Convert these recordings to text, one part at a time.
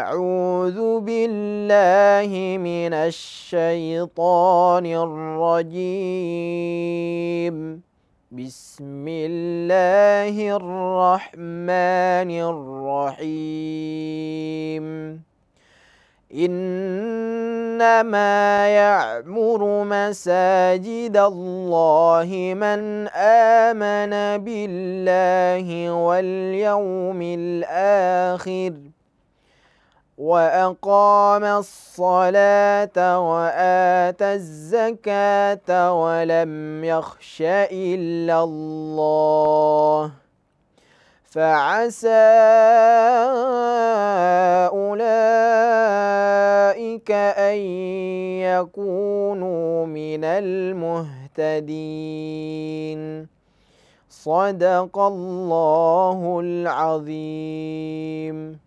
أعوذ بالله من الشيطان الرجيم بسم الله الرحمن الرحيم إنما يعمر مساجد الله من آمن بالله واليوم الآخر وأقام الصلاة وآتى الزكاة ولم يخش إلا الله فعسى أولئك أن يكونوا من المهتدين صدق الله العظيم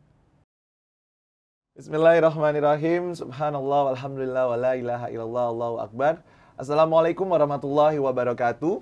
Bismillahirrahmanirrahim. Subhanallah walhamdulillah la ilaha illallah Allahu akbar. Assalamualaikum warahmatullahi wabarakatuh.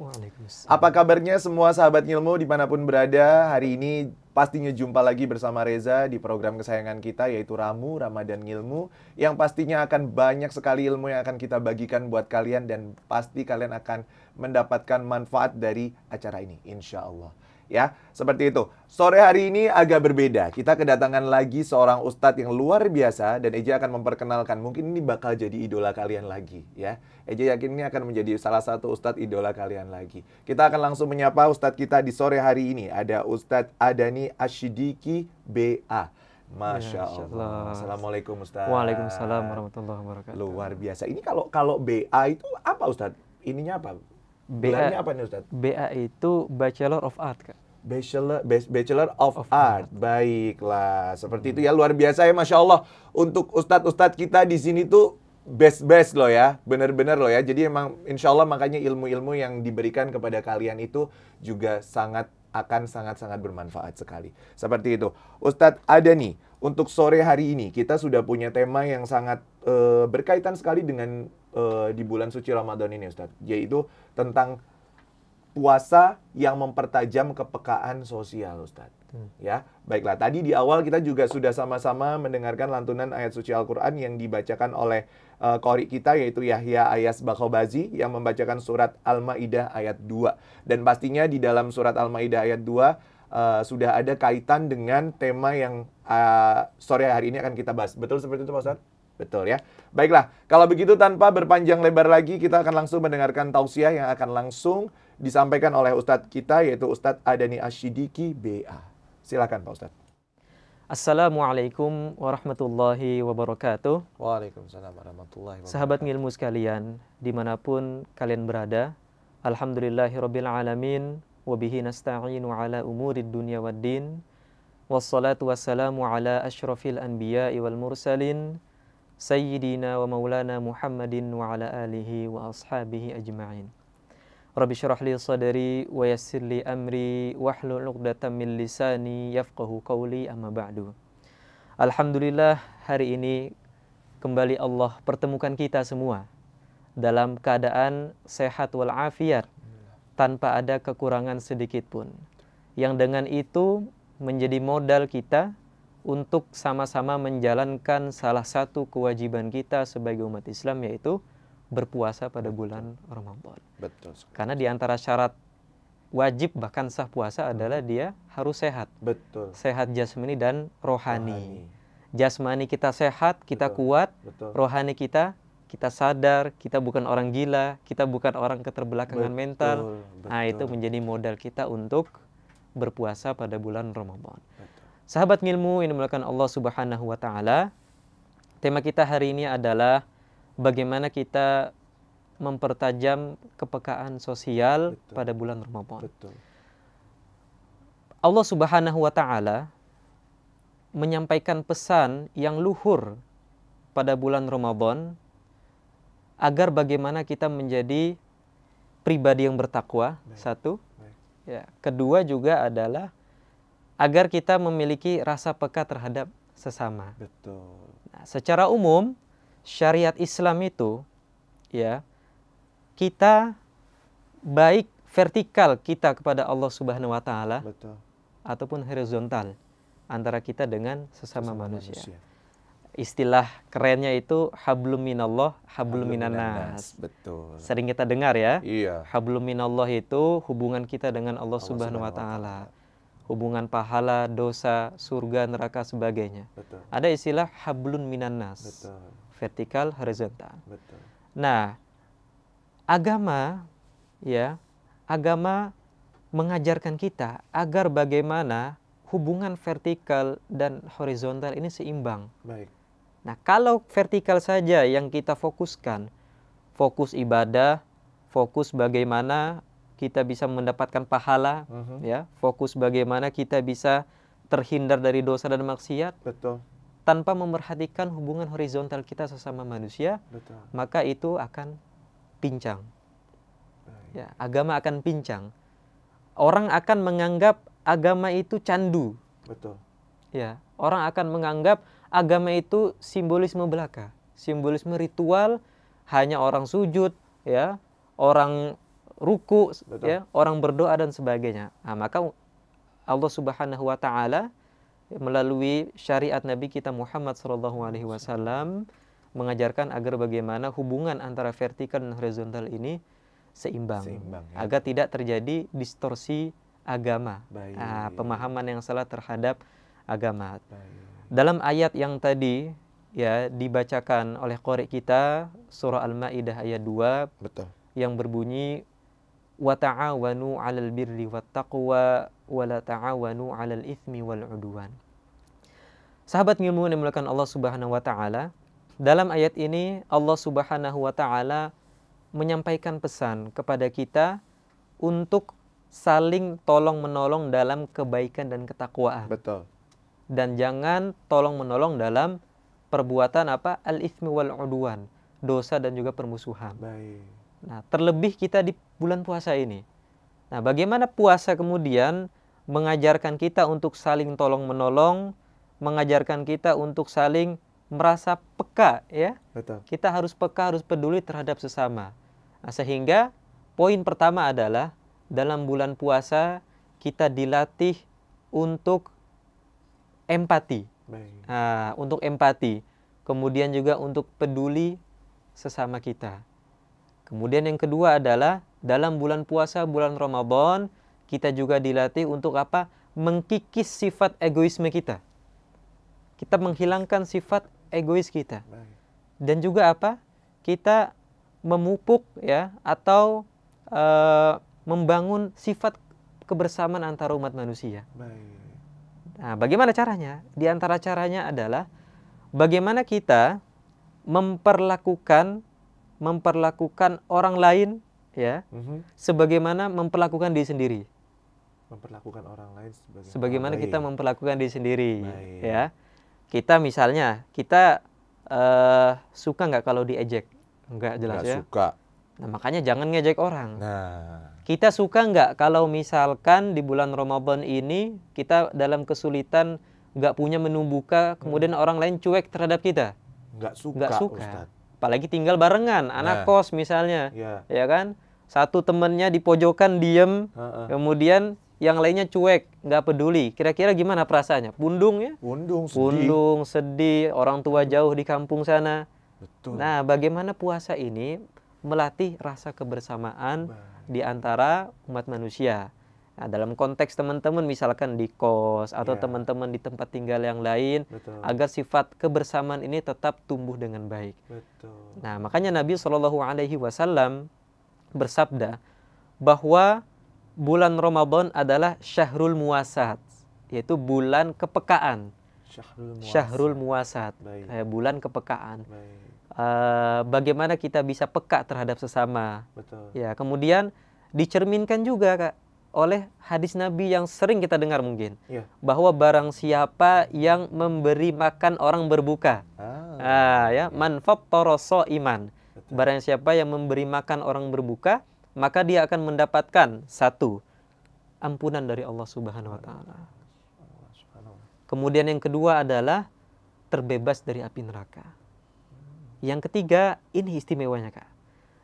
Waalaikumsalam. Apa kabarnya semua sahabat ilmu dimanapun berada? Hari ini pastinya jumpa lagi bersama Reza di program kesayangan kita yaitu Ramu Ramadan Ilmu yang pastinya akan banyak sekali ilmu yang akan kita bagikan buat kalian dan pasti kalian akan mendapatkan manfaat dari acara ini insya Allah ya seperti itu. Sore hari ini agak berbeda. Kita kedatangan lagi seorang ustadz yang luar biasa dan Eja akan memperkenalkan. Mungkin ini bakal jadi idola kalian lagi ya. Eja yakin ini akan menjadi salah satu ustadz idola kalian lagi. Kita akan langsung menyapa ustadz kita di sore hari ini. Ada Ustadz Adani Ashidiki BA. Masya ya, Allah. Assalamualaikum Ustaz. Waalaikumsalam warahmatullahi wabarakatuh. Luar biasa. Ini kalau kalau BA itu apa ustadz Ininya apa? BA apa nih Ustaz? BA itu Bachelor of Art, Kak. Bachelor Bachelor of, of Art. Art. Baiklah, seperti hmm. itu ya luar biasa ya Masya Allah. Untuk ustadz-ustadz kita di sini tuh best-best loh ya, bener-bener loh ya. Jadi emang insya Allah makanya ilmu-ilmu yang diberikan kepada kalian itu juga sangat akan sangat-sangat bermanfaat sekali. Seperti itu. Ustadz ada nih, untuk sore hari ini kita sudah punya tema yang sangat e, berkaitan sekali dengan uh, di bulan suci Ramadan ini Ustadz, yaitu tentang puasa yang mempertajam kepekaan sosial Ustadz. Hmm. Ya, baiklah. Tadi di awal kita juga sudah sama-sama mendengarkan lantunan ayat suci Al-Quran yang dibacakan oleh uh, eh, kori kita yaitu Yahya Ayas Bakobazi yang membacakan surat Al-Maidah ayat 2. Dan pastinya di dalam surat Al-Maidah ayat 2 Uh, eh, sudah ada kaitan dengan tema yang uh, sore hari ini akan kita bahas. Betul seperti itu Pak Ustadz? Betul ya. Baiklah, kalau begitu tanpa berpanjang lebar lagi, kita akan langsung mendengarkan tausiah yang akan langsung disampaikan oleh Ustadz kita, yaitu Ustadz Adani Ashidiki BA. Silakan Pak Ustadz. Assalamualaikum warahmatullahi wabarakatuh. Waalaikumsalam warahmatullahi wabarakatuh. Sahabat ilmu sekalian, dimanapun kalian berada, Alhamdulillahirabbil alamin wabihi nasta'inu ala umurid wad waddin. Wassalatu wassalamu ala ashrafil anbiya'i wal mursalin sayyidina wa maulana Muhammadin wa ala alihi wa ashabihi ajma'in. Rabbi syrah li sadari wa yassir li amri wahlul 'uqdatam min lisani yafqahu qawli amma ba'du. Alhamdulillah hari ini kembali Allah pertemukan kita semua dalam keadaan sehat wal afiat tanpa ada kekurangan sedikit pun. Yang dengan itu menjadi modal kita untuk sama-sama menjalankan salah satu kewajiban kita sebagai umat Islam yaitu berpuasa pada bulan Ramadan. Betul. Karena di antara syarat wajib bahkan sah puasa adalah dia harus sehat. Betul. Sehat jasmani dan rohani. rohani. Jasmani kita sehat, kita Betul. kuat. Betul. Rohani kita kita sadar, kita bukan orang gila, kita bukan orang keterbelakangan betul, mental. Betul. Nah, itu menjadi modal kita untuk berpuasa pada bulan Ramadan. Sahabat ngilmu yang dimulakan Allah Subhanahu wa taala, tema kita hari ini adalah bagaimana kita mempertajam kepekaan sosial Betul. pada bulan Ramadan. Betul. Allah Subhanahu wa taala menyampaikan pesan yang luhur pada bulan Ramadan agar bagaimana kita menjadi pribadi yang bertakwa Baik. satu. Ya, kedua juga adalah agar kita memiliki rasa peka terhadap sesama. Betul. Nah, secara umum syariat Islam itu ya kita baik vertikal kita kepada Allah Subhanahu wa taala ataupun horizontal antara kita dengan sesama, sesama manusia. manusia. Istilah kerennya itu hablum minallah, hablum minannas. Betul. Sering kita dengar ya. Iya. Hablum minallah itu hubungan kita dengan Allah, Allah Subhanahu wa taala hubungan pahala, dosa, surga, neraka, sebagainya. Betul. Ada istilah hablun minan nas, vertikal, horizontal. Betul. Nah, agama, ya, agama mengajarkan kita agar bagaimana hubungan vertikal dan horizontal ini seimbang. Baik. Nah, kalau vertikal saja yang kita fokuskan, fokus ibadah, fokus bagaimana kita bisa mendapatkan pahala, uh mhm. -huh. ya. Fokus bagaimana kita bisa terhindar dari dosa dan maksiat. Betul. Tanpa memperhatikan hubungan horizontal kita sesama manusia, Betul. maka itu akan pincang. Ya, agama akan pincang. Orang akan menganggap agama itu candu. Betul. Ya, orang akan menganggap agama itu simbolisme belaka, simbolisme ritual, hanya orang sujud, ya, orang ruku Betul. ya orang berdoa dan sebagainya nah, maka Allah Subhanahu wa taala ya, melalui syariat Nabi kita Muhammad sallallahu alaihi wasallam mengajarkan agar bagaimana hubungan antara vertikal dan horizontal ini seimbang, seimbang ya. agar tidak terjadi distorsi agama Baik. Nah, pemahaman yang salah terhadap agama Baik. dalam ayat yang tadi ya dibacakan oleh korek kita surah al-maidah ayat 2 betul yang berbunyi wa ta'awanu 'alal birri wat taqwa wa la ta'awanu 'alal itsmi wal 'udwan. Sahabat ilmu yang dimuliakan Allah Subhanahu wa taala, dalam ayat ini Allah Subhanahu wa taala menyampaikan pesan kepada kita untuk saling tolong-menolong dalam kebaikan dan ketakwaan. Betul. Dan jangan tolong-menolong dalam perbuatan apa? Al-itsmi wal 'udwan, dosa dan juga permusuhan. Baik. Nah, terlebih kita di bulan puasa ini. Nah, bagaimana puasa kemudian mengajarkan kita untuk saling tolong-menolong, mengajarkan kita untuk saling merasa peka ya. Betul. Kita harus peka, harus peduli terhadap sesama. Nah, sehingga poin pertama adalah dalam bulan puasa kita dilatih untuk empati. Nah, untuk empati, kemudian juga untuk peduli sesama kita. Kemudian yang kedua adalah dalam bulan puasa bulan Ramadan kita juga dilatih untuk apa? Mengkikis sifat egoisme kita. Kita menghilangkan sifat egois kita. Dan juga apa? Kita memupuk ya atau e, membangun sifat kebersamaan antara umat manusia. Nah, bagaimana caranya? Di antara caranya adalah bagaimana kita memperlakukan memperlakukan orang lain ya mm-hmm. sebagaimana memperlakukan diri sendiri memperlakukan orang lain sebagaimana, sebagaimana orang kita lain. memperlakukan diri sendiri Baik. ya kita misalnya kita uh, suka nggak kalau diejek nggak jelas nggak ya suka nah makanya jangan ngejek orang nah kita suka nggak kalau misalkan di bulan Ramadan ini kita dalam kesulitan nggak punya menu buka kemudian hmm. orang lain cuek terhadap kita nggak suka nggak suka Ustaz apalagi tinggal barengan ya. anak yeah. kos misalnya yeah. ya kan satu temennya di pojokan diem uh -uh. kemudian yang lainnya cuek, nggak peduli. Kira-kira gimana perasaannya? Pundung ya? Pundung, sedih. Pundung, sedih. Orang tua jauh di kampung sana. Betul. Nah, bagaimana puasa ini melatih rasa kebersamaan di antara umat manusia? Nah, dalam konteks teman-teman misalkan di kos atau iya. teman-teman di tempat tinggal yang lain Betul. agar sifat kebersamaan ini tetap tumbuh dengan baik. Betul. Nah, makanya Nabi Shallallahu alaihi wasallam bersabda bahwa bulan Ramadan adalah syahrul muasat, yaitu bulan kepekaan. Syahrul muasat. Eh, bulan kepekaan. Uh, bagaimana kita bisa peka terhadap sesama. Betul. Ya, kemudian dicerminkan juga, Kak oleh hadis Nabi yang sering kita dengar mungkin ya. bahwa barang siapa yang memberi makan orang berbuka ah, ah ya manfaat toroso iman Betul. barang siapa yang memberi makan orang berbuka maka dia akan mendapatkan satu ampunan dari Allah Subhanahu wa taala kemudian yang kedua adalah terbebas dari api neraka yang ketiga ini istimewanya Kak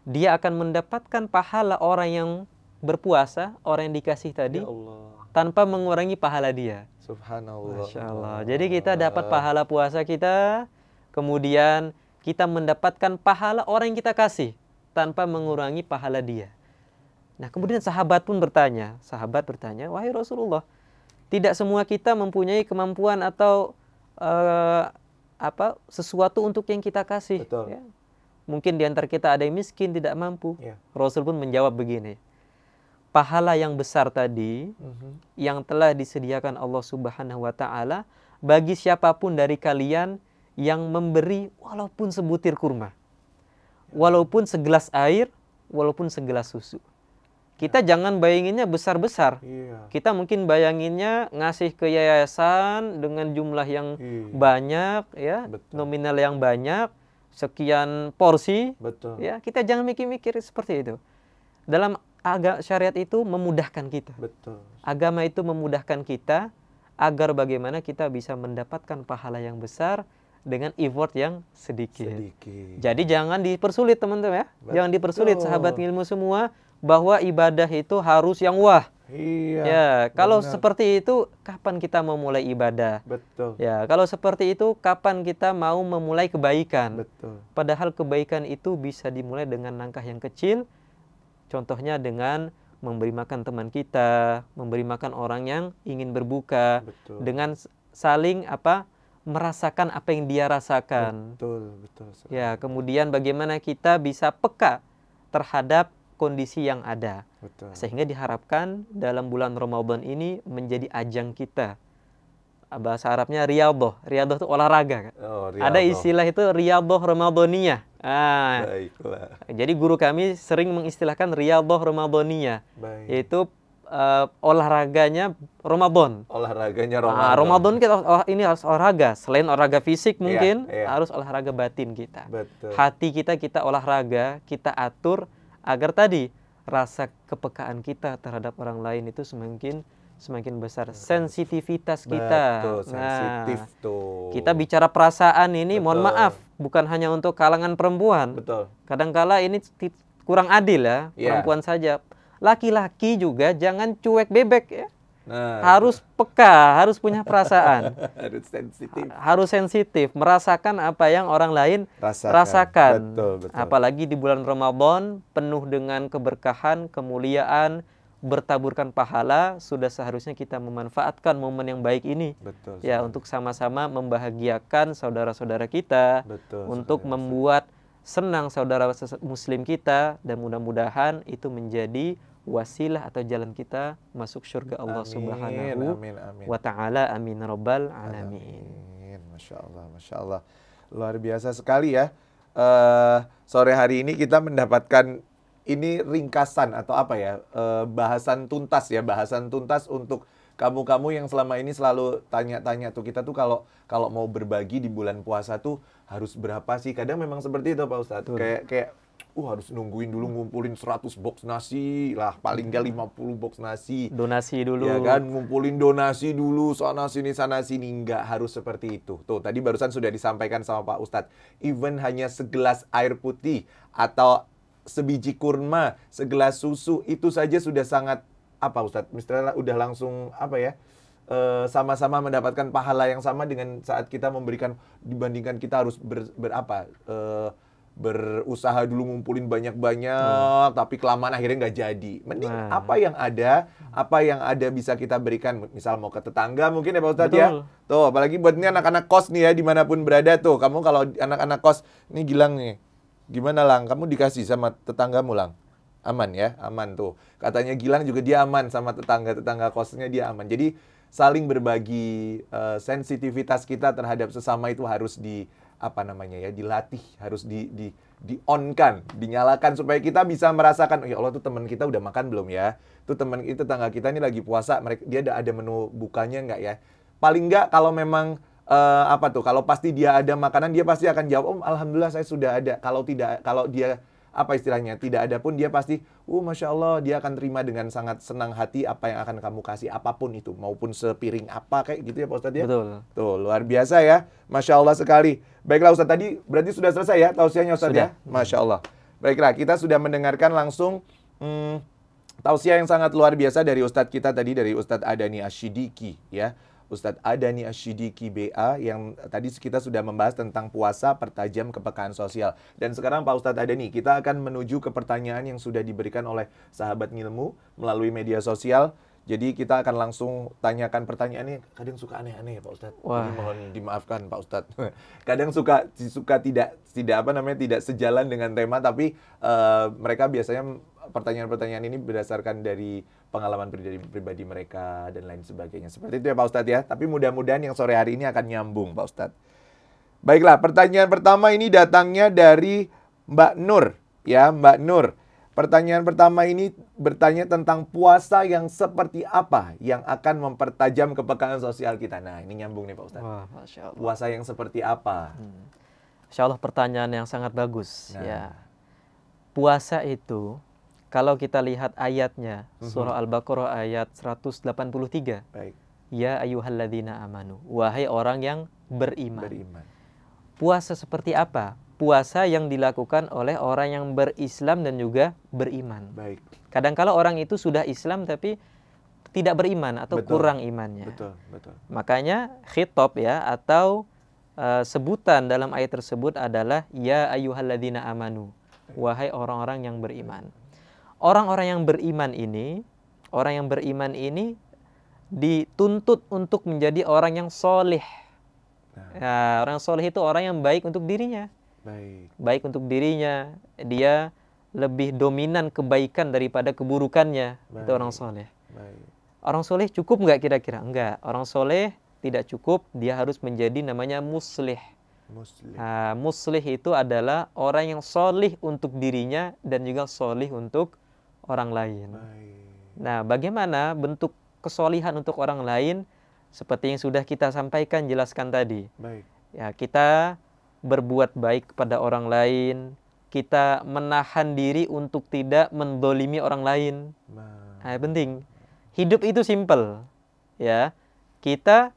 dia akan mendapatkan pahala orang yang berpuasa orang yang dikasih tadi ya Allah. tanpa mengurangi pahala dia. Subhanallah. Masya Allah. Jadi kita dapat pahala puasa kita, kemudian kita mendapatkan pahala orang yang kita kasih tanpa mengurangi pahala dia. Nah kemudian sahabat pun bertanya, sahabat bertanya, wahai Rasulullah, tidak semua kita mempunyai kemampuan atau uh, apa sesuatu untuk yang kita kasih. Betul. Ya. Mungkin di antara kita ada yang miskin, tidak mampu. Ya. Rasul pun menjawab begini pahala yang besar tadi mm-hmm. yang telah disediakan Allah Subhanahu wa taala bagi siapapun dari kalian yang memberi walaupun sebutir kurma. Walaupun segelas air, walaupun segelas susu. Kita ya. jangan bayanginnya besar-besar. Iya. Kita mungkin bayanginnya ngasih ke yayasan dengan jumlah yang iya. banyak ya, Betul. nominal yang banyak, sekian porsi. Betul. Ya, kita jangan mikir-mikir seperti itu. Dalam agak syariat itu memudahkan kita. Betul. Agama itu memudahkan kita agar bagaimana kita bisa mendapatkan pahala yang besar dengan effort yang sedikit. sedikit. Jadi jangan dipersulit teman-teman ya. Betul. Jangan dipersulit sahabat ilmu semua bahwa ibadah itu harus yang wah. Iya. Ya, kalau benar. seperti itu kapan kita mau mulai ibadah? Betul. Ya, kalau seperti itu kapan kita mau memulai kebaikan? Betul. Padahal kebaikan itu bisa dimulai dengan langkah yang kecil Contohnya dengan memberi makan teman kita, memberi makan orang yang ingin berbuka, betul. dengan saling apa merasakan apa yang dia rasakan. Betul, betul. Ya, kemudian bagaimana kita bisa peka terhadap kondisi yang ada. Betul. Sehingga diharapkan dalam bulan Ramadan ini menjadi ajang kita bahasa Arabnya riyadhah. Riyadhah itu olahraga kan. Oh, Ada istilah itu riyadhah Ramadaniyah. Ah. Baiklah. Jadi guru kami sering mengistilahkan riadoh Ramadaniyah. Yaitu uh, olahraganya Ramadan. Olahraganya ah, Ramadan. Nah, Ramadan kita oh, ini harus olahraga. Selain olahraga fisik iya, mungkin yeah, yeah. harus olahraga batin kita. Betul. Hati kita kita olahraga, kita atur agar tadi rasa kepekaan kita terhadap orang lain itu semakin semakin besar hmm. sensitivitas kita. Betul, nah, sensitif nah, tuh. Kita bicara perasaan ini, Betul. mohon maaf, bukan hanya untuk kalangan perempuan. Betul. Kadangkala ini kurang adil ya, yeah. perempuan saja. Laki-laki juga jangan cuek bebek ya. Nah. Harus peka, harus punya perasaan. harus sensitif. Harus sensitif, merasakan apa yang orang lain rasakan. rasakan. Betul, betul. Apalagi di bulan Ramadan penuh dengan keberkahan, kemuliaan, bertaburkan pahala sudah seharusnya kita memanfaatkan momen yang baik ini Betul, ya untuk sama-sama membahagiakan saudara-saudara kita Betul, untuk membuat senang saudara muslim kita dan mudah-mudahan itu menjadi wasilah atau jalan kita masuk surga Allah amin, Subhanahu amin, amin. wa taala amin robbal alamin amin. Masya Allah Masya Allah luar biasa sekali ya uh, sore hari ini kita mendapatkan ini ringkasan atau apa ya eh, bahasan tuntas ya bahasan tuntas untuk kamu-kamu yang selama ini selalu tanya-tanya tuh kita tuh kalau kalau mau berbagi di bulan puasa tuh harus berapa sih kadang memang seperti itu pak ustadz kayak kayak uh harus nungguin dulu ngumpulin 100 box nasi lah paling nggak 50 hmm. box nasi donasi dulu ya kan ngumpulin donasi dulu sana sini sana sini nggak harus seperti itu tuh tadi barusan sudah disampaikan sama Pak Ustadz even hanya segelas air putih atau sebiji kurma, segelas susu itu saja sudah sangat apa Ustadz? Misalnya udah langsung apa ya? Eh, sama-sama e, mendapatkan pahala yang sama dengan saat kita memberikan dibandingkan kita harus ber, berapa e, eh, berusaha dulu ngumpulin banyak-banyak hmm. tapi kelamaan akhirnya nggak jadi mending nah. apa yang ada apa yang ada bisa kita berikan misal mau ke tetangga mungkin ya Pak Ustadz ya tuh apalagi buat ini anak-anak kos nih ya dimanapun berada tuh kamu kalau anak-anak kos nih gilang nih Gimana Lang? Kamu dikasih sama tetanggamu Lang? Aman ya, aman tuh. Katanya Gilang juga dia aman sama tetangga-tetangga kosnya dia aman. Jadi saling berbagi uh, sensitivitas kita terhadap sesama itu harus di apa namanya ya dilatih harus di di di on kan dinyalakan supaya kita bisa merasakan oh, ya Allah tuh teman kita udah makan belum ya tuh teman itu tetangga kita ini lagi puasa mereka dia ada ada menu bukanya nggak ya paling nggak kalau memang uh, apa tuh kalau pasti dia ada makanan dia pasti akan jawab om oh, alhamdulillah saya sudah ada kalau tidak kalau dia apa istilahnya tidak ada pun dia pasti uh masya allah dia akan terima dengan sangat senang hati apa yang akan kamu kasih apapun itu maupun sepiring apa kayak gitu ya pak ustadz ya betul tuh luar biasa ya masya allah sekali baiklah ustadz tadi berarti sudah selesai ya tausiahnya ustadz ya masya allah baiklah kita sudah mendengarkan langsung hmm, tausiah yang sangat luar biasa dari ustadz kita tadi dari ustadz adani ashidiki ya Ustadz Adani Ashidiki BA yang tadi kita sudah membahas tentang puasa pertajam kepekaan sosial. Dan sekarang Pak Ustadz Adani, kita akan menuju ke pertanyaan yang sudah diberikan oleh sahabat ngilmu melalui media sosial. Jadi kita akan langsung tanyakan pertanyaan ini kadang suka aneh-aneh ya Pak Ustadz. Wah. Jadi mohon dimaafkan Pak Ustadz. kadang suka suka tidak tidak apa namanya tidak sejalan dengan tema tapi uh, mereka biasanya pertanyaan-pertanyaan ini berdasarkan dari pengalaman pribadi, pribadi mereka dan lain sebagainya. Seperti itu ya Pak Ustadz ya. Tapi mudah-mudahan yang sore hari ini akan nyambung Pak Ustadz. Baiklah, pertanyaan pertama ini datangnya dari Mbak Nur. Ya, Mbak Nur. Pertanyaan pertama ini bertanya tentang puasa yang seperti apa yang akan mempertajam kepekaan sosial kita. Nah, ini nyambung nih Pak Ustadz. Wah, Masya Allah. Puasa yang seperti apa? Hmm. Insya Allah pertanyaan yang sangat bagus. Nah. Ya, puasa itu kalau kita lihat ayatnya, mhm. surah Al-Baqarah ayat 183. Baik. Ya ayyuhalladzina amanu, wahai orang yang beriman. beriman. Puasa seperti apa? Puasa yang dilakukan oleh orang yang berislam dan juga beriman. Baik. Kadangkala orang itu sudah Islam tapi tidak beriman atau betul. kurang imannya. Betul, betul. Makanya khitab ya atau uh, sebutan dalam ayat tersebut adalah ya ayyuhalladzina amanu wahai orang-orang yang beriman orang-orang yang beriman ini, orang yang beriman ini dituntut untuk menjadi orang yang soleh. Nah. Ya, orang soleh itu orang yang baik untuk dirinya. Baik. Baik untuk dirinya. Dia lebih dominan kebaikan daripada keburukannya. Baik. Itu orang soleh. Baik. Orang soleh cukup nggak kira-kira? Enggak. Orang soleh tidak cukup. Dia harus menjadi namanya muslih. Muslih. Nah, muslih itu adalah orang yang solih untuk dirinya dan juga solih untuk orang lain. Baik. Nah, bagaimana bentuk kesolihan untuk orang lain seperti yang sudah kita sampaikan jelaskan tadi. Baik. Ya, kita berbuat baik kepada orang lain, kita menahan diri untuk tidak mendolimi orang lain. Nah, nah penting. Hidup itu simple. Ya. Kita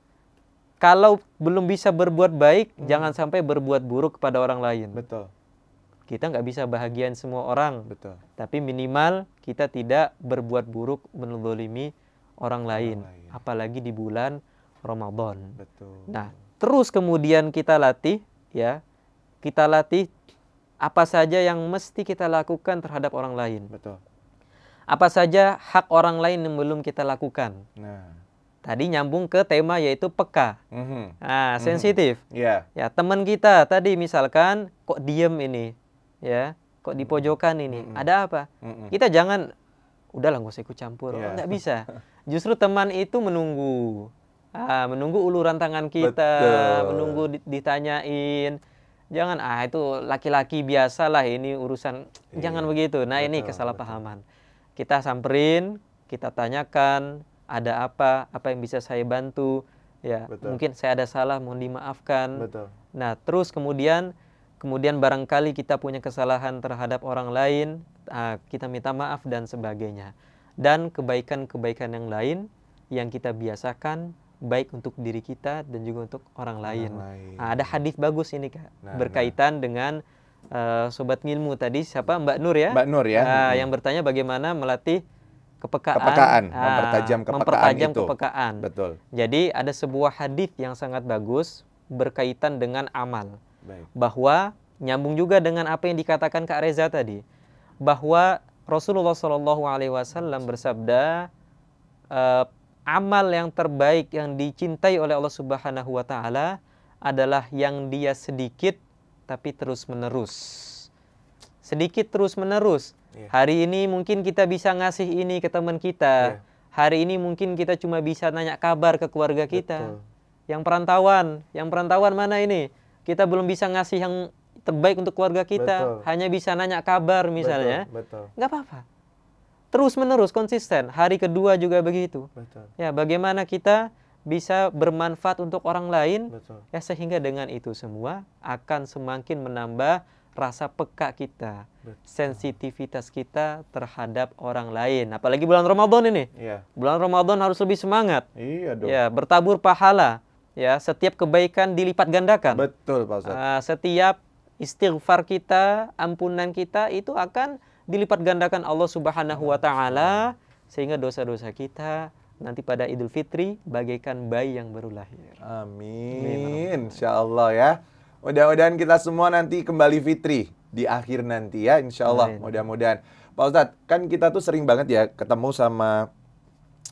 kalau belum bisa berbuat baik, hmm. jangan sampai berbuat buruk kepada orang lain. Betul kita nggak bisa bahagian semua orang. Betul. Tapi minimal kita tidak berbuat buruk menolimi orang, orang lain, lain, apalagi di bulan Ramadan. Betul. Nah, terus kemudian kita latih ya. Kita latih apa saja yang mesti kita lakukan terhadap orang lain. Betul. Apa saja hak orang lain yang belum kita lakukan. Nah tadi nyambung ke tema yaitu peka. Mm -hmm. Nah, sensitif. Mm -hmm. yeah. Ya, teman kita tadi misalkan kok diem ini ya kok di hmm. pojokan ini mm -mm. ada apa mm -mm. kita jangan udahlah nggak usah ikut campur yeah. nggak bisa justru teman itu menunggu ah, menunggu uluran tangan kita Betul. menunggu ditanyain jangan ah itu laki-laki biasalah ini urusan yeah. jangan begitu nah Betul. ini kesalahpahaman kita samperin kita tanyakan ada apa apa yang bisa saya bantu ya Betul. mungkin saya ada salah mohon dimaafkan Betul. nah terus kemudian kemudian barangkali kita punya kesalahan terhadap orang lain, ah, kita minta maaf dan sebagainya. Dan kebaikan-kebaikan yang lain yang kita biasakan baik untuk diri kita dan juga untuk orang lain. Nah, ada hadis bagus ini Kak nah, nah. berkaitan nah. dengan uh, sobat ilmu tadi siapa Mbak Nur ya? Mbak Nur ya. Uh, hmm. yang bertanya bagaimana melatih kepekaan, kepekaan uh, mempertajam kepekaan mempertajam itu. kepekaan. Betul. Jadi ada sebuah hadis yang sangat bagus berkaitan dengan amal bahwa nyambung juga dengan apa yang dikatakan Kak Reza tadi bahwa Rasulullah Shallallahu Alaihi Wasallam bersabda uh, amal yang terbaik yang dicintai oleh Allah Subhanahu Wa Taala adalah yang dia sedikit tapi terus menerus sedikit terus menerus yeah. hari ini mungkin kita bisa ngasih ini ke teman kita yeah. hari ini mungkin kita cuma bisa nanya kabar ke keluarga kita Betul. yang perantauan yang perantauan mana ini kita belum bisa ngasih yang terbaik untuk keluarga kita betul. hanya bisa nanya kabar misalnya betul, betul. apa-apa terus menerus konsisten hari kedua juga begitu betul. ya bagaimana kita bisa bermanfaat untuk orang lain betul. ya sehingga dengan itu semua akan semakin menambah rasa peka kita, Betul. sensitivitas kita terhadap orang lain. Apalagi bulan Ramadan ini. Iya. Bulan Ramadan harus lebih semangat. Iya dong. Ya, bertabur pahala ya setiap kebaikan dilipat gandakan. Betul Pak Ustaz. Uh, ah, setiap istighfar kita, ampunan kita itu akan dilipat gandakan Allah Subhanahu wa taala sehingga dosa-dosa kita nanti pada Idul Fitri bagaikan bayi yang baru lahir. Amin. Insya Allah ya. Mudah-mudahan kita semua nanti kembali fitri di akhir nanti ya Insya Allah. Mudah-mudahan. Pak Ustadz, kan kita tuh sering banget ya ketemu sama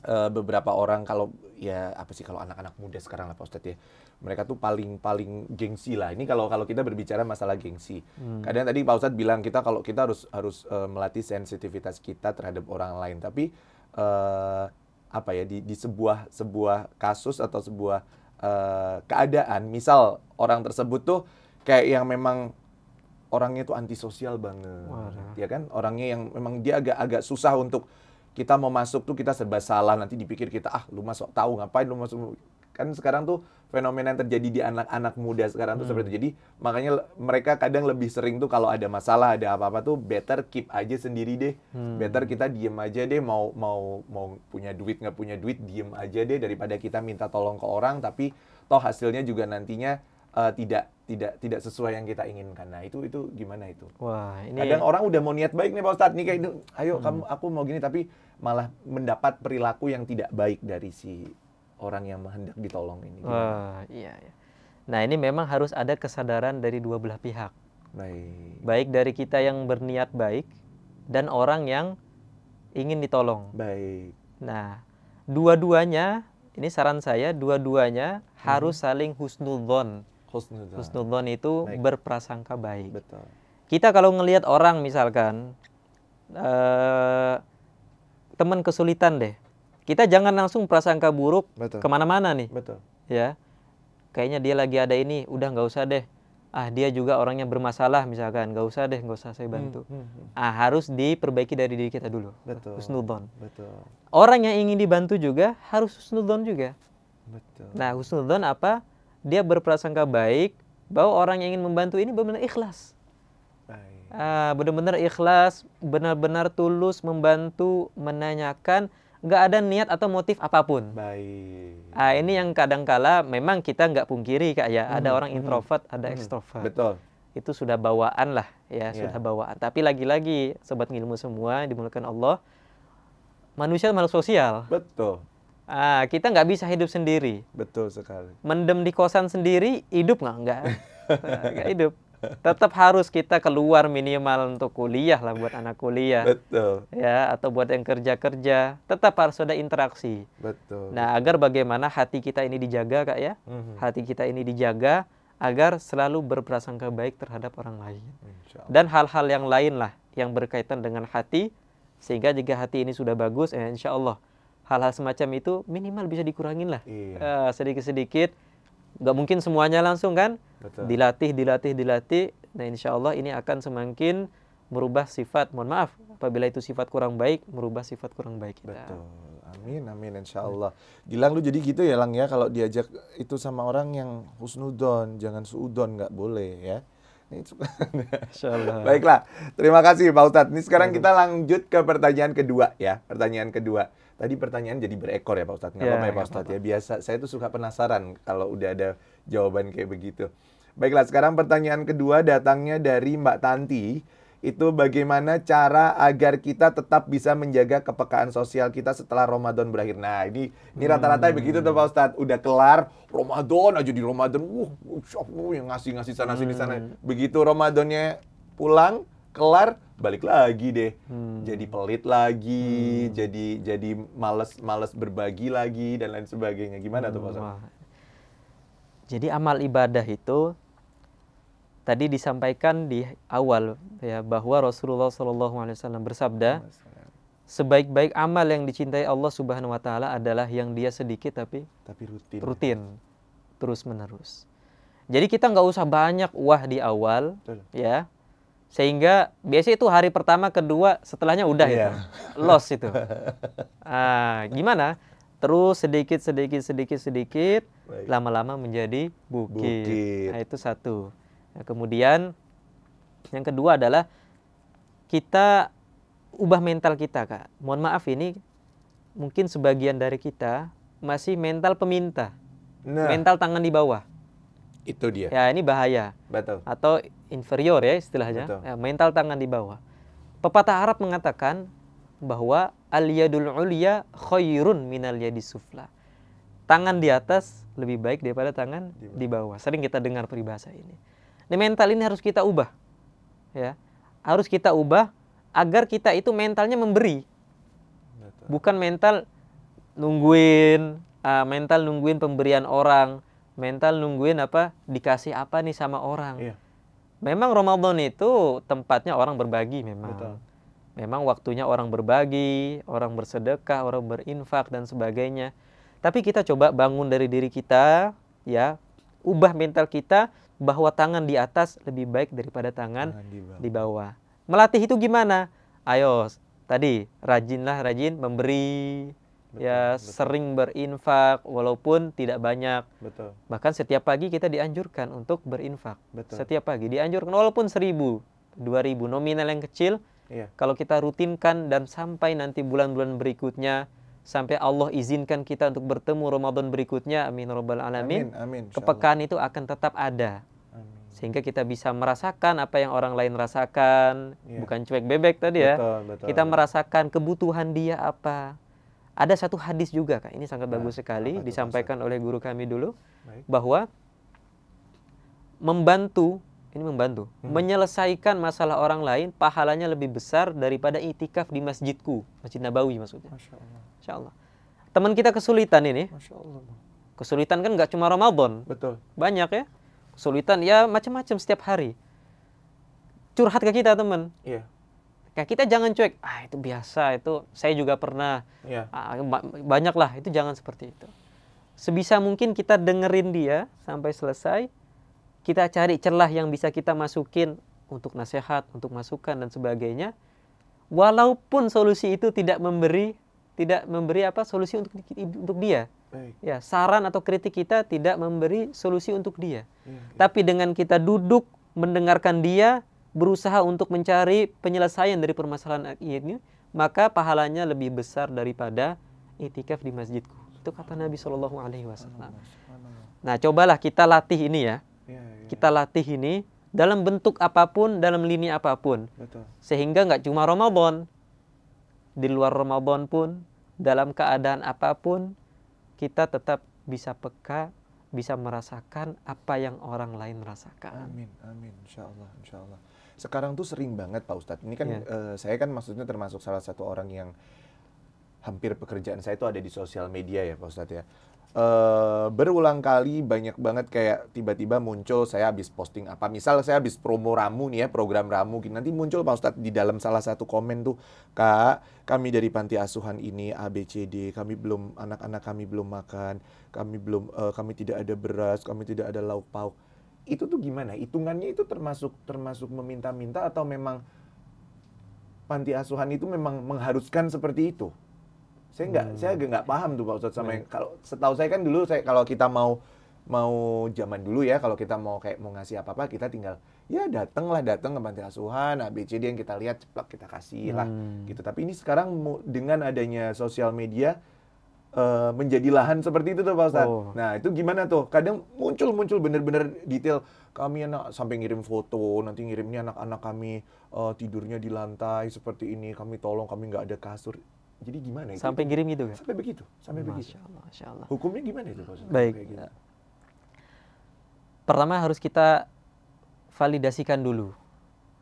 uh, beberapa orang kalau ya apa sih kalau anak-anak muda sekarang lah Pak Ustadz ya mereka tuh paling paling gengsi lah ini kalau kalau kita berbicara masalah gengsi hmm. kadang tadi Pak Ustadz bilang kita kalau kita harus harus uh, melatih sensitivitas kita terhadap orang lain tapi uh, apa ya di di sebuah sebuah kasus atau sebuah uh, keadaan misal orang tersebut tuh kayak yang memang orangnya tuh antisosial banget ya. ya kan orangnya yang memang dia agak agak susah untuk kita mau masuk tuh kita serba salah nanti dipikir kita ah lu masuk tahu ngapain lu masuk kan sekarang tuh fenomena yang terjadi di anak-anak muda sekarang tuh hmm. seperti itu. Jadi makanya mereka kadang lebih sering tuh kalau ada masalah ada apa-apa tuh better keep aja sendiri deh. Hmm. Better kita diem aja deh mau mau mau punya duit nggak punya duit diem aja deh daripada kita minta tolong ke orang tapi toh hasilnya juga nantinya uh, tidak tidak tidak sesuai yang kita inginkan. Nah, itu itu gimana itu? Wah, ini kadang orang udah mau niat baik nih Pak Ustadz. Nih kayak itu, ayo hmm. kamu aku mau gini tapi malah mendapat perilaku yang tidak baik dari si orang yang hendak ditolong ini. Gimana? Wah, iya iya. Nah, ini memang harus ada kesadaran dari dua belah pihak. Baik. Baik dari kita yang berniat baik dan orang yang ingin ditolong. Baik. Nah, dua-duanya ini saran saya, dua-duanya hmm. harus saling husnudzon husnudon itu baik. berprasangka baik. Betul. Kita kalau ngelihat orang misalkan uh, teman kesulitan deh, kita jangan langsung prasangka buruk kemana-mana nih. Betul. Ya, kayaknya dia lagi ada ini, udah nggak usah deh. Ah dia juga orangnya bermasalah misalkan, nggak usah deh, nggak usah saya hmm, bantu. Hmm, hmm, hmm. Ah harus diperbaiki dari diri kita dulu. Betul. Husnudon. Betul. Orang yang ingin dibantu juga harus husnudon juga. Betul. Nah husnudon apa? dia berprasangka baik bahwa orang yang ingin membantu ini benar-benar ikhlas. benar ah, benar-benar ikhlas, benar-benar tulus membantu, menanyakan, nggak ada niat atau motif apapun. Baik. Uh, ini yang kadang-kala memang kita nggak pungkiri kak ya, hmm. hmm. ada orang introvert, hmm. ada ekstrovert. Betul. Itu sudah bawaan lah ya, yeah. sudah bawaan. Tapi lagi-lagi sobat ilmu semua dimulakan Allah, manusia makhluk sosial. Betul. Ah, kita nggak bisa hidup sendiri. Betul sekali. Mendem di kosan sendiri hidup nggak? Nggak. nah, hidup. Tetap harus kita keluar minimal untuk kuliah lah buat anak kuliah. Betul. Ya, atau buat yang kerja-kerja. Tetap harus ada interaksi. Betul. Nah, agar bagaimana hati kita ini dijaga, Kak ya? Mm-hmm. Hati kita ini dijaga agar selalu berprasangka baik terhadap orang lain. Dan hal-hal yang lain lah yang berkaitan dengan hati sehingga jika hati ini sudah bagus, eh, insya Allah hal-hal semacam itu minimal bisa dikurangin lah iya. uh, sedikit-sedikit nggak mungkin semuanya langsung kan Betul. dilatih dilatih dilatih nah insya Allah ini akan semakin merubah sifat mohon maaf apabila itu sifat kurang baik merubah sifat kurang baik kita betul amin amin insya Allah Gilang lu jadi gitu ya Lang ya kalau diajak itu sama orang yang husnudon jangan suudon nggak boleh ya Baiklah, terima kasih Pak Ustadz. Ini sekarang iya. kita lanjut ke pertanyaan kedua ya. Pertanyaan kedua. Tadi pertanyaan jadi berekor ya Pak Ustadz. Nggak iya, apa-apa ya Pak Ustadz ya. Biasa, saya tuh suka penasaran kalau udah ada jawaban kayak begitu. Baiklah, sekarang pertanyaan kedua datangnya dari Mbak Tanti. Itu bagaimana cara agar kita tetap bisa menjaga kepekaan sosial kita setelah Ramadan berakhir. Nah, ini ini rata-rata hmm. begitu tuh Pak Ustadz. Udah kelar Ramadan aja di Ramadan. Wuh, yang ngasih-ngasih sana-sini sana. Hmm. Begitu Ramadannya pulang, kelar balik lagi deh hmm. jadi pelit lagi hmm. jadi jadi males males berbagi lagi dan lain sebagainya gimana hmm. tuh pak jadi amal ibadah itu tadi disampaikan di awal ya bahwa Rasulullah Shallallahu Alaihi Wasallam bersabda sebaik-baik amal yang dicintai Allah Subhanahu Wa Taala adalah yang dia sedikit tapi tapi rutin rutin terus menerus jadi kita nggak usah banyak wah di awal Betul. ya sehingga biasanya itu hari pertama kedua setelahnya udah yeah. itu loss itu ah gimana terus sedikit sedikit sedikit sedikit lama-lama menjadi bukit. bukit nah itu satu nah, kemudian yang kedua adalah kita ubah mental kita kak mohon maaf ini mungkin sebagian dari kita masih mental peminta nah. mental tangan di bawah itu dia. Ya, ini bahaya. Betul. Atau inferior ya istilahnya. Betul. Ya, mental tangan di bawah. Pepatah Arab mengatakan bahwa al-yadul ulia khairun minal yadi sufla. Tangan di atas lebih baik daripada tangan di bawah. Di bawah. Sering kita dengar peribahasa ini. ini mental ini harus kita ubah. Ya. Harus kita ubah agar kita itu mentalnya memberi. Betul. Bukan mental nungguin, uh, mental nungguin pemberian orang mental nungguin apa dikasih apa nih sama orang. Iya. Memang Ramadan itu tempatnya orang berbagi memang. Betul. Memang waktunya orang berbagi, orang bersedekah, orang berinfak dan sebagainya. Tapi kita coba bangun dari diri kita ya, ubah mental kita bahwa tangan di atas lebih baik daripada tangan, tangan di, bawah. di bawah. Melatih itu gimana? Ayo, tadi rajinlah rajin memberi Betul, ya betul. sering berinfak walaupun tidak banyak. Betul. Bahkan setiap pagi kita dianjurkan untuk berinfak. Betul. Setiap pagi dianjurkan walaupun seribu, dua ribu nominal yang kecil. Iya. Kalau kita rutinkan dan sampai nanti bulan-bulan berikutnya sampai Allah izinkan kita untuk bertemu Ramadan berikutnya, amin robbal alamin. Amin, amin. Kepekaan itu akan tetap ada. Amin. Sehingga kita bisa merasakan apa yang orang lain rasakan, yeah. bukan cuek bebek tadi ya. Betul, betul. Kita merasakan kebutuhan dia apa ada satu hadis juga Kak, ini sangat nah, bagus sekali disampaikan oleh guru kami dulu Baik. bahwa membantu ini membantu hmm. menyelesaikan masalah orang lain pahalanya lebih besar daripada itikaf di masjidku masjid Nabawi maksudnya Masya Allah, Masya Allah. teman kita kesulitan ini Masya Allah. kesulitan kan nggak cuma Ramadan betul banyak ya kesulitan ya macam-macam setiap hari curhat ke kita teman yeah. Kayak kita jangan cuek, ah itu biasa, itu saya juga pernah. Yeah. Ah, banyak lah, itu jangan seperti itu. Sebisa mungkin kita dengerin dia sampai selesai, kita cari celah yang bisa kita masukin untuk nasihat, untuk masukan dan sebagainya. Walaupun solusi itu tidak memberi tidak memberi apa solusi untuk untuk dia. Baik. Ya, saran atau kritik kita tidak memberi solusi untuk dia. Ya, ya. Tapi dengan kita duduk mendengarkan dia, berusaha untuk mencari penyelesaian dari permasalahan ini, maka pahalanya lebih besar daripada itikaf di masjidku. Itu kata Nabi Shallallahu Alaihi Wasallam. Nah, cobalah kita latih ini ya. Iya, iya, iya. Kita latih ini dalam bentuk apapun, dalam lini apapun. Sehingga nggak cuma Ramadan. Di luar Ramadan pun, dalam keadaan apapun, kita tetap bisa peka bisa merasakan apa yang orang lain rasakan. Amin, amin, insya Allah, insya Allah sekarang tuh sering banget Pak Ustadz. Ini kan yeah. Iya. uh, saya kan maksudnya termasuk salah satu orang yang hampir pekerjaan saya itu ada di sosial media ya Pak Ustadz ya. Uh, berulang kali banyak banget kayak tiba-tiba muncul saya habis posting apa misal saya habis promo ramu nih ya program ramu nanti muncul Pak Ustadz di dalam salah satu komen tuh Kak kami dari panti asuhan ini ABCD kami belum anak-anak kami belum makan kami belum uh, kami tidak ada beras kami tidak ada lauk pauk itu tuh gimana? Hitungannya itu termasuk termasuk meminta-minta atau memang panti asuhan itu memang mengharuskan seperti itu? Saya nggak, hmm. saya agak nggak paham tuh Pak Ustadz sama yang kalau setahu saya kan dulu saya kalau kita mau mau zaman dulu ya kalau kita mau kayak mau ngasih apa apa kita tinggal ya datanglah datang ke panti asuhan ABCD yang kita lihat cepat kita kasih lah hmm. gitu tapi ini sekarang dengan adanya sosial media Eh, menjadi lahan seperti itu tuh Pak Ustadz. Oh. Nah itu gimana tuh? Kadang muncul-muncul bener-bener detail kami anak sampai ngirim foto, nanti ngirimnya anak-anak kami uh, tidurnya di lantai seperti ini, kami tolong kami nggak ada kasur. Jadi gimana? Itu? Sampai ngirim gitu kan? Sampai begitu, sampai Masya begitu. Allah, Masya Allah. Hukumnya gimana itu Pak Ustadz? Baik. Gitu? Pertama harus kita validasikan dulu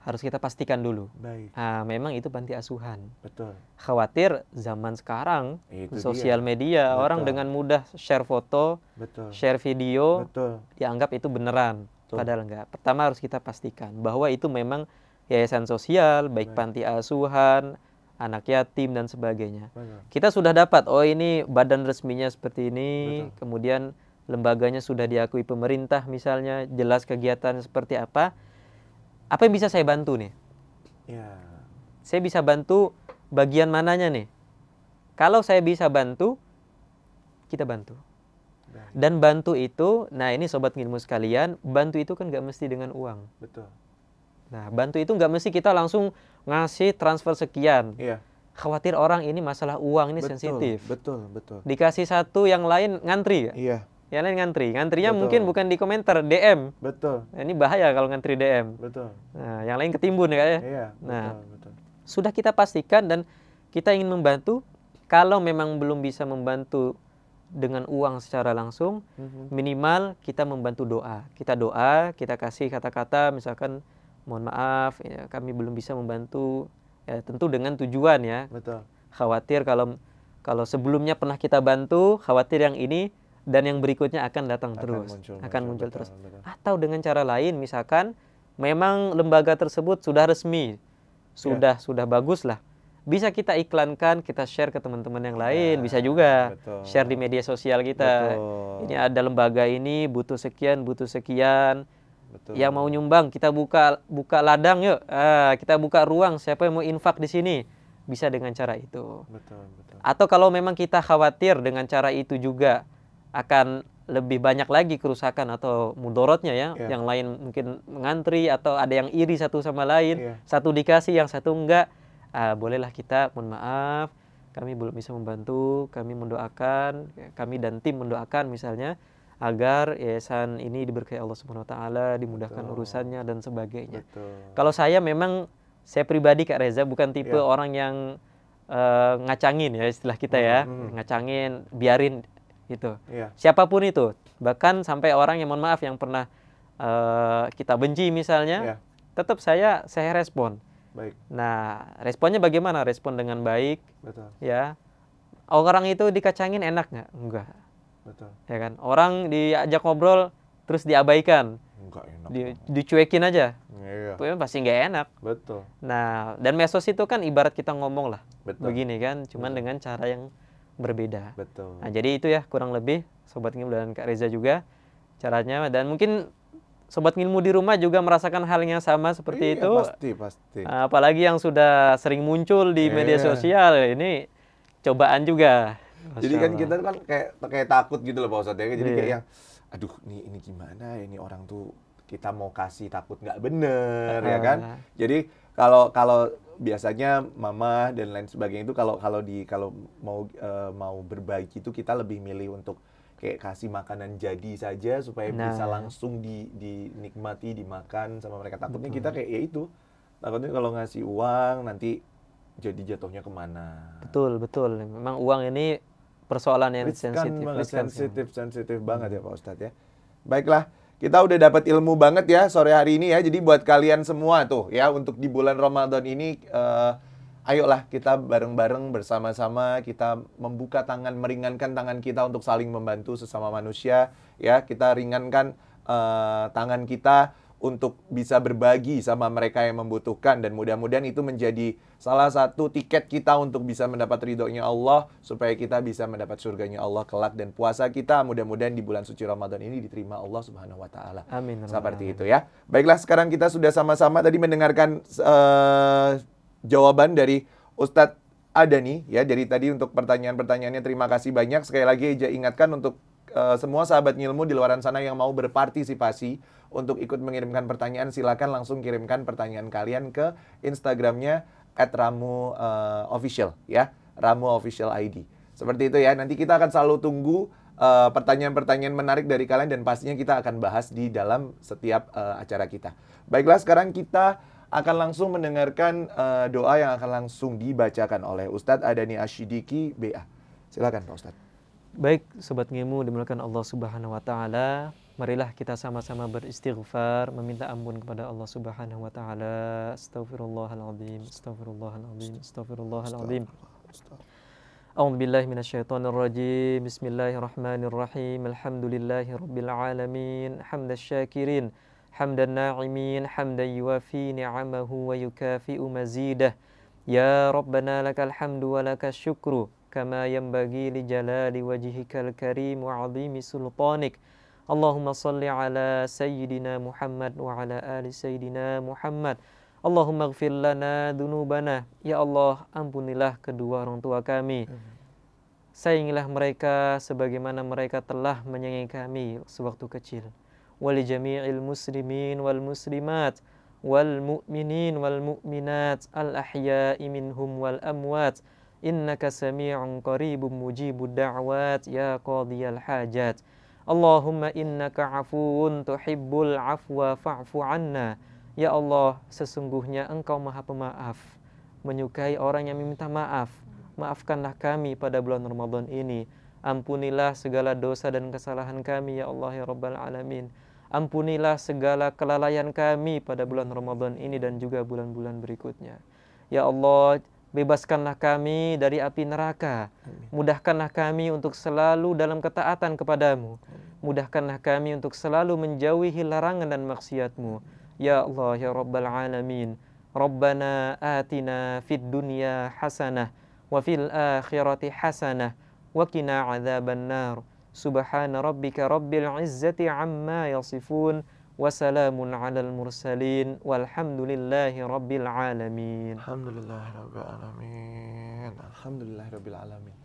harus kita pastikan dulu. Baik. Nah, memang itu panti asuhan. Betul. Khawatir zaman sekarang itu sosial dia. media Betul. orang dengan mudah share foto, Betul. share video, Betul. dianggap itu beneran. Betul. Padahal enggak. Pertama harus kita pastikan bahwa itu memang yayasan sosial, baik, baik. panti asuhan, anak yatim dan sebagainya. Betul. Kita sudah dapat oh ini badan resminya seperti ini, Betul. kemudian lembaganya sudah diakui pemerintah misalnya, jelas kegiatan seperti apa apa yang bisa saya bantu nih? Ya. Saya bisa bantu bagian mananya nih? Kalau saya bisa bantu, kita bantu. Dan bantu itu, nah ini sobat ilmu sekalian, bantu itu kan gak mesti dengan uang. Betul. Nah bantu itu gak mesti kita langsung ngasih transfer sekian. Iya. Khawatir orang ini masalah uang ini betul, sensitif. Betul, betul. Dikasih satu yang lain ngantri. Iya. Ya lain ngantri. Ngantrinya Betul. mungkin bukan di komentar, DM. Betul. Nah, ini bahaya kalau ngantri DM. Betul. Nah, yang lain ketimbun ya kayaknya. Iya, nah, betul. Sudah kita pastikan dan kita ingin membantu. Kalau memang belum bisa membantu dengan uang secara langsung, mm-hmm. minimal kita membantu doa. Kita doa, kita kasih kata-kata misalkan mohon maaf ya, kami belum bisa membantu ya tentu dengan tujuan ya. Betul. Khawatir kalau kalau sebelumnya pernah kita bantu, khawatir yang ini dan yang berikutnya akan datang akan terus, muncul, akan muncul, muncul terus. Betul. Atau dengan cara lain, misalkan memang lembaga tersebut sudah resmi, sudah ya. sudah bagus lah, bisa kita iklankan, kita share ke teman-teman yang ya, lain, ya, bisa juga betul. share di media sosial kita. Betul. Ini ada lembaga ini butuh sekian, butuh sekian. Betul. Yang mau nyumbang, kita buka buka ladang yuk, ah, kita buka ruang. Siapa yang mau infak di sini? Bisa dengan cara itu. Betul, betul. Atau kalau memang kita khawatir dengan cara itu juga akan lebih banyak lagi kerusakan atau mudorotnya ya. Yeah. Yang lain mungkin mengantri atau ada yang iri satu sama lain, yeah. satu dikasih yang satu enggak. Uh, bolehlah kita mohon maaf, kami belum bisa membantu, kami mendoakan, kami dan tim mendoakan misalnya agar yayasan ini diberkahi Allah Subhanahu wa taala, dimudahkan Betul. urusannya dan sebagainya. Betul. Kalau saya memang saya pribadi Kak Reza bukan tipe yeah. orang yang uh, ngacangin ya istilah kita ya, -hmm. hmm. ngacangin, biarin gitu. Yeah. Siapapun itu, bahkan sampai orang yang mohon maaf yang pernah uh, kita benci misalnya, yeah. tetap saya saya respon. Baik. Nah, responnya bagaimana? Respon dengan baik. Betul. Ya. Orang itu dikacangin enak nggak? Enggak. Betul. Ya kan? Orang diajak ngobrol terus diabaikan. Enggak enak. Di, dicuekin aja. Iya. pasti nggak enak. Betul. Nah, dan mesos itu kan ibarat kita ngomong lah. Betul. Begini kan, cuman Betul. dengan cara yang berbeda. Betul. Nah, jadi itu ya kurang lebih sobat ngilmu dan Kak Reza juga caranya dan mungkin sobat ngilmu di rumah juga merasakan hal yang sama seperti iya, itu. Pasti, pasti. Ah, apalagi yang sudah sering muncul di iya. media sosial ini cobaan juga. Masya jadi kan Allah. kita kan kayak kayak takut gitu loh Pak Ustadz ya. Jadi iya. kayak yang aduh ini ini gimana ini orang tuh kita mau kasih takut nggak bener uh. ya ah. kan. Jadi kalau kalau biasanya mama dan lain sebagainya itu kalau kalau di kalau mau e, mau berbagi itu kita lebih milih untuk kayak kasih makanan jadi saja supaya nah. bisa langsung di, dinikmati dimakan sama mereka takutnya Betul. kita kayak ya itu takutnya kalau ngasih uang nanti jadi jatuhnya kemana betul betul memang uang ini persoalan yang sensitif sensitif sensitif banget hmm. ya pak ustadz ya baiklah kita udah dapat ilmu banget ya sore hari ini ya. Jadi buat kalian semua tuh ya untuk di bulan Ramadan ini uh, ayolah kita bareng-bareng bersama-sama kita membuka tangan meringankan tangan kita untuk saling membantu sesama manusia ya. Kita ringankan uh, tangan kita untuk bisa berbagi sama mereka yang membutuhkan dan mudah-mudahan itu menjadi salah satu tiket kita untuk bisa mendapat ridhonya Allah supaya kita bisa mendapat surganya Allah kelak dan puasa kita mudah-mudahan di bulan suci Ramadan ini diterima Allah Subhanahu wa taala. Amin. Seperti itu ya. Baiklah sekarang kita sudah sama-sama tadi mendengarkan uh, jawaban dari Ustadz Adani ya jadi tadi untuk pertanyaan-pertanyaannya terima kasih banyak sekali lagi saya ingatkan untuk Eh, semua sahabat ngilmu di luar sana yang mau berpartisipasi untuk ikut mengirimkan pertanyaan, silakan langsung kirimkan pertanyaan kalian ke Instagramnya @ramu uh, official ya, ramu official ID. Seperti itu ya. Nanti kita akan selalu tunggu eh, pertanyaan-pertanyaan uh, menarik dari kalian dan pastinya kita akan bahas di dalam setiap uh, acara kita. Baiklah, sekarang kita akan langsung mendengarkan uh, doa yang akan langsung dibacakan oleh Ustadz Adani Ashidiki BA. Silakan Pak Ustadz. Baik, sobat ngemu dimulakan Allah Subhanahu wa taala. Marilah kita sama-sama beristighfar, meminta ampun kepada Allah Subhanahu wa taala. Astagfirullahalazim, astagfirullahalazim, astagfirullahalazim. A'udzu billahi minasyaitonir rajim. Bismillahirrahmanirrahim. Alhamdulillahi rabbil alamin. Hamdan syakirin. Hamdan na'imin. Hamdan yuwafi ni'amahu wa yukafi mazidah. Ya Rabbana lakal hamdu wa lakal syukru. كما ينبغي لجلال وجهك الكريم وعظيم سلطانك اللهم صل على سيدنا محمد وعلى آل سيدنا محمد اللهم اغفر لنا dunubana Ya Allah ampunilah kedua orang tua kami Sayangilah mereka sebagaimana mereka telah menyayangi kami sewaktu kecil Wali jami'il muslimin wal muslimat Wal mu'minin wal mu'minat Al ahya'i minhum wal amwat innaka sami'un qaribun mujibud da'wat ya qadiyal hajat Allahumma innaka afuun tuhibbul afwa fa'fu anna Ya Allah sesungguhnya engkau maha pemaaf menyukai orang yang meminta maaf maafkanlah kami pada bulan Ramadan ini ampunilah segala dosa dan kesalahan kami ya Allah ya Rabbal Alamin ampunilah segala kelalaian kami pada bulan Ramadan ini dan juga bulan-bulan berikutnya Ya Allah, Bebaskanlah kami dari api neraka. Amin. Mudahkanlah kami untuk selalu dalam ketaatan kepadamu. Amin. Mudahkanlah kami untuk selalu menjauhi larangan dan maksiatmu. Ya Allah, Ya Rabbal Alamin. Rabbana atina fid dunya hasanah. Wa fil akhirati hasanah. Wa kina azaban nar. Subhana rabbika rabbil izzati amma yasifun. والحمد لله رب العالمين الحمد لله رب العالمين الحمد لله رب العالمين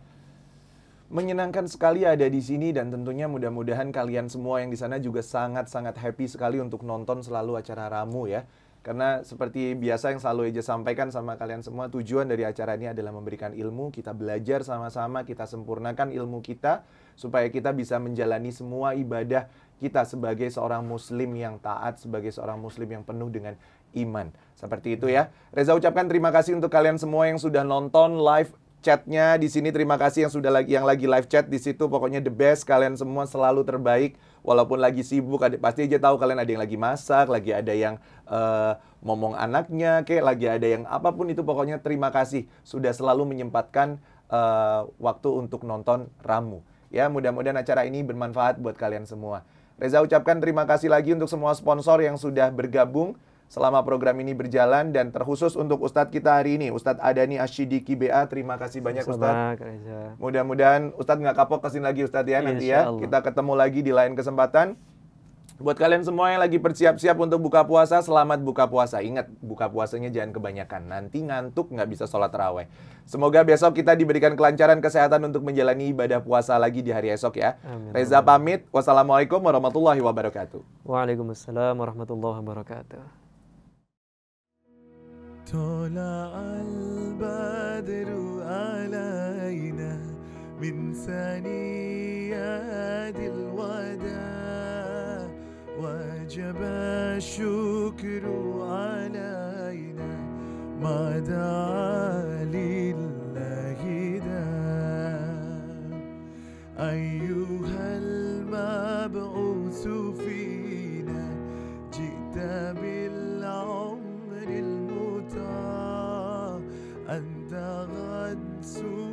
Menyenangkan sekali ada di sini dan tentunya mudah-mudahan kalian semua yang di sana juga sangat-sangat happy sekali untuk nonton selalu acara Ramu ya. Karena seperti biasa yang selalu Eja sampaikan sama kalian semua, tujuan dari acara ini adalah memberikan ilmu, kita belajar sama-sama, kita sempurnakan ilmu kita, supaya kita bisa menjalani semua ibadah kita sebagai seorang muslim yang taat, sebagai seorang muslim yang penuh dengan iman. Seperti itu ya. Reza ucapkan terima kasih untuk kalian semua yang sudah nonton live chatnya di sini. Terima kasih yang sudah lagi yang lagi live chat di situ. Pokoknya the best kalian semua selalu terbaik walaupun lagi sibuk ada, pasti aja tahu kalian ada yang lagi masak, lagi ada yang uh, eh, ngomong anaknya, kayak lagi ada yang apapun itu pokoknya terima kasih sudah selalu menyempatkan uh, waktu untuk nonton Ramu. Ya, mudah-mudahan acara ini bermanfaat buat kalian semua. Reza ucapkan terima kasih lagi untuk semua sponsor yang sudah bergabung selama program ini berjalan dan terkhusus untuk Ustadz kita hari ini Ustadz Adani Ashidiki BA terima kasih banyak Ustadz mudah-mudahan Ustadz nggak kapok kesini lagi Ustadz ya nanti ya kita ketemu lagi di lain kesempatan Buat kalian semua yang lagi bersiap-siap untuk buka puasa, selamat buka puasa. Ingat, buka puasanya jangan kebanyakan. Nanti ngantuk nggak bisa sholat terawih. Semoga besok kita diberikan kelancaran kesehatan untuk menjalani ibadah puasa lagi di hari esok ya. Amin. Reza pamit. Wassalamualaikum warahmatullahi wabarakatuh. Waalaikumsalam warahmatullahi wabarakatuh. طلع البدر علينا من ثنيات الوداع وجب الشكر علينا ما دعا لله دا أيها المبعوث فينا جئت بالعمر المطاع أنت غد سوء